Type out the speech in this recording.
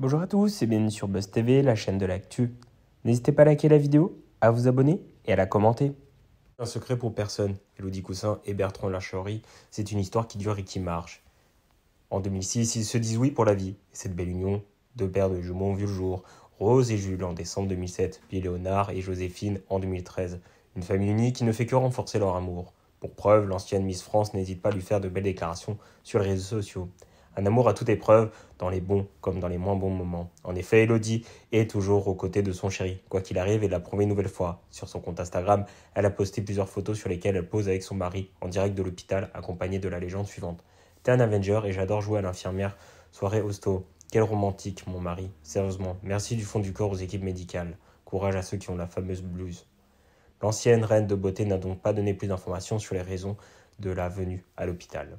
Bonjour à tous et bienvenue sur Buzz TV, la chaîne de l'actu. N'hésitez pas à liker la vidéo, à vous abonner et à la commenter. Un secret pour personne, Elodie Coussin et Bertrand Lacherie, c'est une histoire qui dure et qui marche. En 2006, ils se disent oui pour la vie. cette belle union, deux paires de jumeaux ont vu le jour, Rose et Jules en décembre 2007, puis Léonard et Joséphine en 2013. Une famille unie qui ne fait que renforcer leur amour. Pour preuve, l'ancienne Miss France n'hésite pas à lui faire de belles déclarations sur les réseaux sociaux un amour à toute épreuve, dans les bons comme dans les moins bons moments. En effet, Elodie est toujours aux côtés de son chéri, quoi qu'il arrive, et l'a première nouvelle fois. Sur son compte Instagram, elle a posté plusieurs photos sur lesquelles elle pose avec son mari, en direct de l'hôpital, accompagnée de la légende suivante. T'es un Avenger et j'adore jouer à l'infirmière. Soirée hosto. Quel romantique, mon mari. Sérieusement, merci du fond du corps aux équipes médicales. Courage à ceux qui ont la fameuse blouse. L'ancienne reine de beauté n'a donc pas donné plus d'informations sur les raisons de la venue à l'hôpital.